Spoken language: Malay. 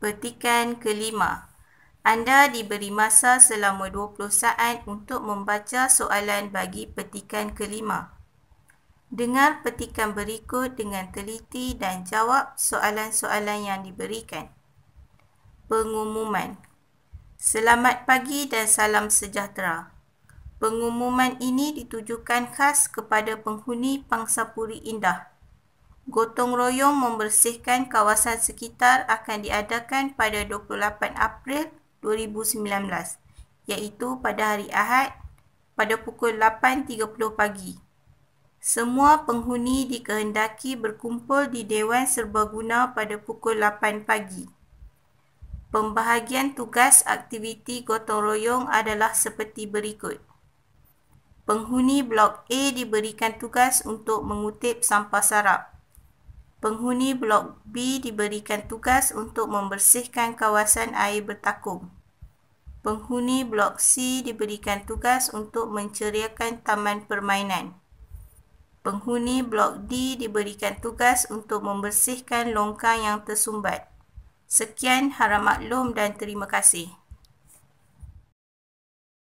Petikan kelima. Anda diberi masa selama 20 saat untuk membaca soalan bagi petikan kelima. Dengar petikan berikut dengan teliti dan jawab soalan-soalan yang diberikan. Pengumuman Selamat pagi dan salam sejahtera. Pengumuman ini ditujukan khas kepada penghuni Pangsapuri Indah Gotong Royong Membersihkan Kawasan Sekitar akan diadakan pada 28 April 2019 iaitu pada hari Ahad pada pukul 8.30 pagi. Semua penghuni dikehendaki berkumpul di Dewan Serbaguna pada pukul 8 pagi. Pembahagian tugas aktiviti gotong royong adalah seperti berikut. Penghuni blok A diberikan tugas untuk mengutip sampah sarap penghuni blok B diberikan tugas untuk membersihkan kawasan air bertakung. Penghuni blok C diberikan tugas untuk menceriakan taman permainan. Penghuni blok D diberikan tugas untuk membersihkan longkang yang tersumbat. Sekian, haram maklum dan terima kasih.